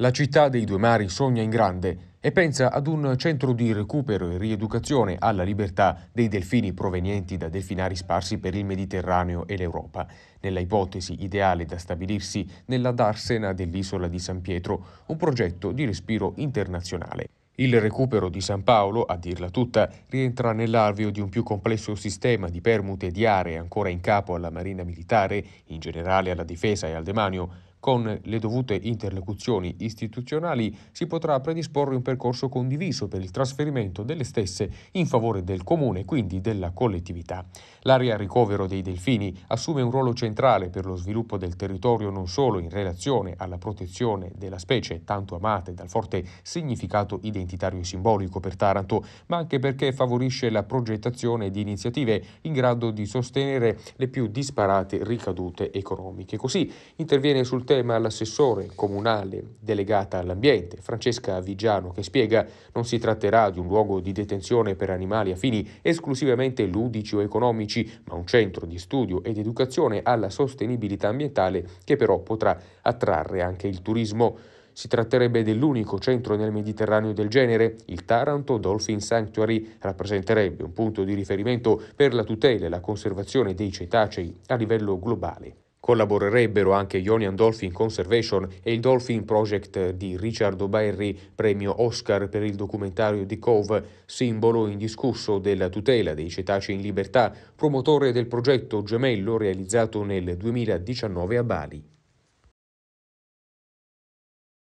La città dei due mari sogna in grande e pensa ad un centro di recupero e rieducazione alla libertà dei delfini provenienti da delfinari sparsi per il Mediterraneo e l'Europa, nella ipotesi ideale da stabilirsi nella darsena dell'isola di San Pietro, un progetto di respiro internazionale. Il recupero di San Paolo, a dirla tutta, rientra nell'alveo di un più complesso sistema di permute di aree ancora in capo alla Marina Militare, in generale alla Difesa e al Demanio, con le dovute interlocuzioni istituzionali si potrà predisporre un percorso condiviso per il trasferimento delle stesse in favore del comune quindi della collettività. L'area ricovero dei delfini assume un ruolo centrale per lo sviluppo del territorio non solo in relazione alla protezione della specie tanto amata e dal forte significato identitario e simbolico per Taranto, ma anche perché favorisce la progettazione di iniziative in grado di sostenere le più disparate ricadute economiche. Così interviene sul tema tema all'assessore comunale delegata all'ambiente, Francesca Vigiano, che spiega non si tratterà di un luogo di detenzione per animali a fini esclusivamente ludici o economici, ma un centro di studio ed educazione alla sostenibilità ambientale che però potrà attrarre anche il turismo. Si tratterebbe dell'unico centro nel Mediterraneo del genere. Il Taranto Dolphin Sanctuary rappresenterebbe un punto di riferimento per la tutela e la conservazione dei cetacei a livello globale. Collaborerebbero anche Ionian Dolphin Conservation e il Dolphin Project di Richard Barry, premio Oscar per il documentario di Cove, simbolo indiscusso della tutela dei cetacei in libertà, promotore del progetto gemello realizzato nel 2019 a Bali.